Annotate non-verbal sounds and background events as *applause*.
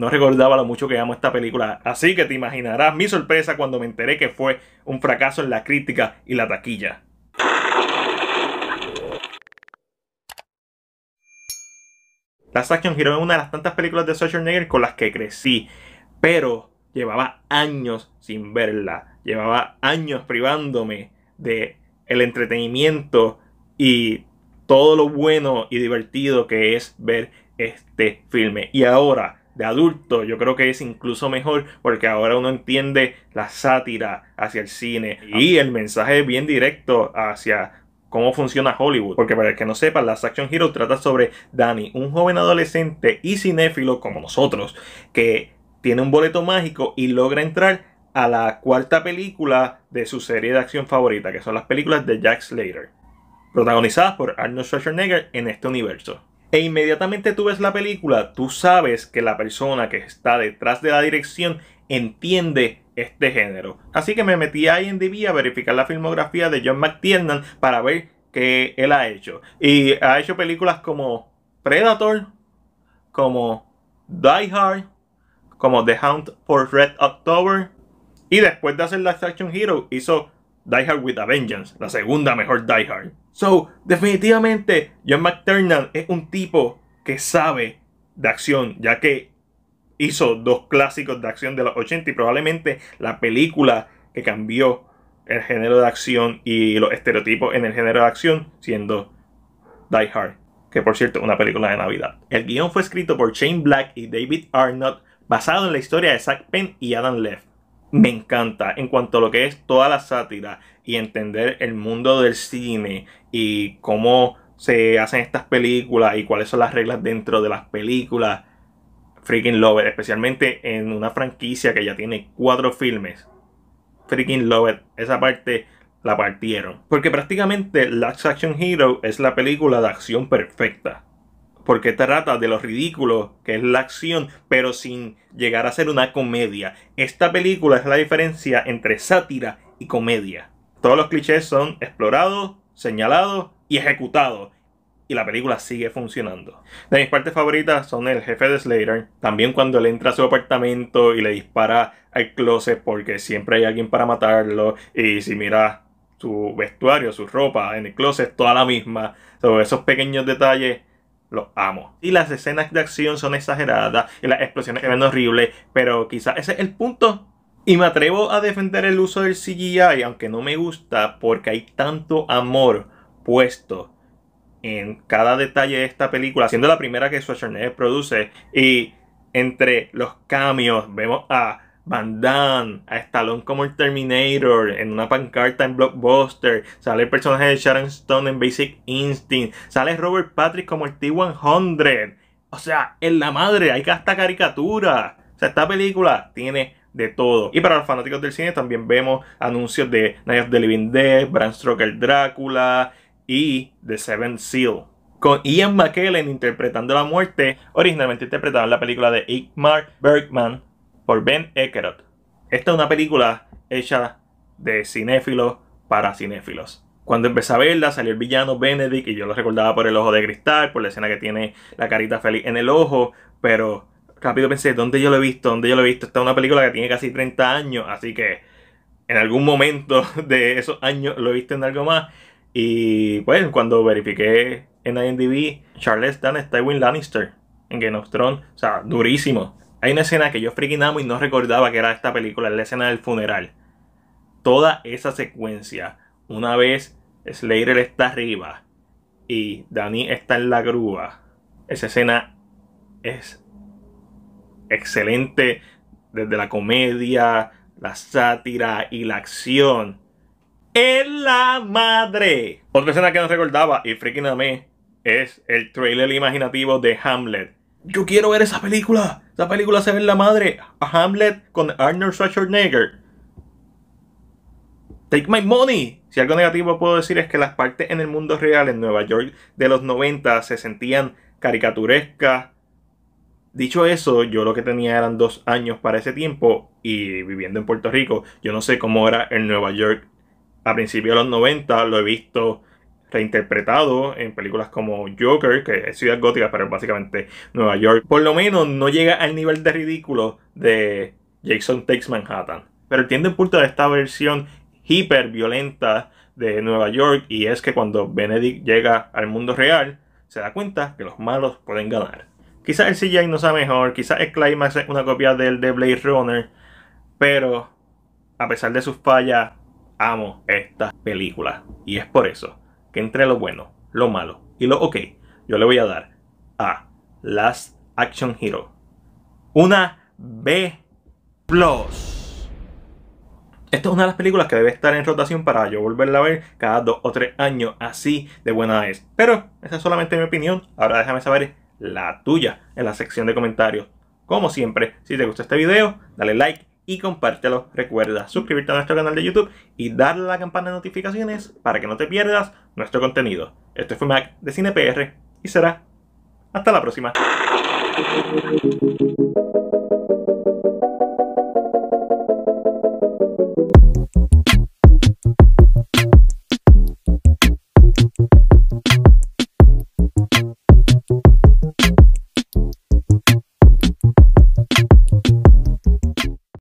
No recordaba lo mucho que amo esta película, así que te imaginarás mi sorpresa cuando me enteré que fue un fracaso en la crítica y la taquilla. La Action Hero es una de las tantas películas de Schwarzenegger con las que crecí, pero llevaba años sin verla, llevaba años privándome de el entretenimiento y todo lo bueno y divertido que es ver este filme. Y ahora de adulto, yo creo que es incluso mejor porque ahora uno entiende la sátira hacia el cine y el mensaje bien directo hacia cómo funciona Hollywood. Porque para el que no sepa, las Action Hero trata sobre Danny, un joven adolescente y cinéfilo como nosotros, que tiene un boleto mágico y logra entrar a la cuarta película de su serie de acción favorita, que son las películas de Jack Slater, protagonizadas por Arnold Schwarzenegger en este universo e inmediatamente tú ves la película, tú sabes que la persona que está detrás de la dirección entiende este género. Así que me metí en DB a verificar la filmografía de John McTiernan para ver qué él ha hecho. Y ha hecho películas como Predator, como Die Hard, como The Hunt for Red October. Y después de hacer Last Action Hero hizo Die Hard with a Vengeance, la segunda mejor Die Hard. So, definitivamente, John McTernan es un tipo que sabe de acción, ya que hizo dos clásicos de acción de los 80 y probablemente la película que cambió el género de acción y los estereotipos en el género de acción, siendo Die Hard, que por cierto es una película de Navidad. El guión fue escrito por Shane Black y David Arnott, basado en la historia de Zack Penn y Adam Leff me encanta en cuanto a lo que es toda la sátira y entender el mundo del cine y cómo se hacen estas películas y cuáles son las reglas dentro de las películas. Freaking it, especialmente en una franquicia que ya tiene cuatro filmes. Freaking it, esa parte la partieron. Porque prácticamente Last Action Hero es la película de acción perfecta porque trata de lo ridículo que es la acción, pero sin llegar a ser una comedia. Esta película es la diferencia entre sátira y comedia. Todos los clichés son explorados, señalados y ejecutados. Y la película sigue funcionando. De mis partes favoritas son el jefe de Slater. También cuando él entra a su apartamento y le dispara al closet porque siempre hay alguien para matarlo. Y si mira su vestuario, su ropa en el closet, toda la misma. Todos esos pequeños detalles lo amo. Y las escenas de acción son exageradas y las explosiones eran horribles, pero quizás ese es el punto. Y me atrevo a defender el uso del CGI, aunque no me gusta, porque hay tanto amor puesto en cada detalle de esta película, siendo la primera que Schwarzenegger produce. Y entre los cambios vemos a Van Damme, a Stallone como el Terminator, en una pancarta en Blockbuster, sale el personaje de Sharon Stone en Basic Instinct, sale Robert Patrick como el T-100. O sea, en la madre, hay que hasta caricatura. O sea, esta película tiene de todo. Y para los fanáticos del cine también vemos anuncios de Night of the Living Dead, Bram Stoker Drácula y The Seven Seal. Con Ian McKellen interpretando la muerte, originalmente interpretado en la película de Igmar Bergman, por Ben Ekerot. Esta es una película hecha de cinéfilos para cinéfilos. Cuando empecé a verla, salió el villano Benedict y yo lo recordaba por el ojo de cristal, por la escena que tiene la carita feliz en el ojo, pero rápido pensé, ¿dónde yo lo he visto? ¿Dónde yo lo he visto? Esta es una película que tiene casi 30 años, así que en algún momento *laughs* de esos años lo he visto en algo más. Y pues cuando verifiqué en IMDb, Charles Dan está Lannister en Game of Thrones, o sea, durísimo. Hay una escena que yo freaking amo y no recordaba que era esta película, la escena del funeral. Toda esa secuencia, una vez Slater está arriba y Danny está en la grúa, esa escena es excelente desde la comedia, la sátira y la acción. ¡En la madre! Otra escena que no recordaba y freaking amé es el trailer imaginativo de Hamlet yo quiero ver esa película. Esa película se ve en la madre. A Hamlet con Arnold Schwarzenegger. Take my money. Si algo negativo puedo decir es que las partes en el mundo real en Nueva York de los 90 se sentían caricaturescas. Dicho eso, yo lo que tenía eran dos años para ese tiempo y viviendo en Puerto Rico, yo no sé cómo era en Nueva York a principios de los 90, lo he visto interpretado en películas como Joker, que es ciudad gótica, pero es básicamente Nueva York. Por lo menos no llega al nivel de ridículo de Jason Takes Manhattan. Pero tiende un punto de esta versión hiper violenta de Nueva York y es que cuando Benedict llega al mundo real, se da cuenta que los malos pueden ganar. Quizás el CGI no sea mejor, quizás el Climax es una copia del de Blade Runner, pero a pesar de sus fallas, amo esta película. Y es por eso que entre lo bueno, lo malo y lo ok, yo le voy a dar a Last Action Hero una B. Esta es una de las películas que debe estar en rotación para yo volverla a ver cada dos o tres años, así de buena vez. Pero esa es solamente mi opinión. Ahora déjame saber la tuya en la sección de comentarios. Como siempre, si te gustó este video, dale like y compártelo. Recuerda suscribirte a nuestro canal de YouTube y darle la campana de notificaciones para que no te pierdas nuestro contenido. Este fue Mac de CinePR y será hasta la próxima.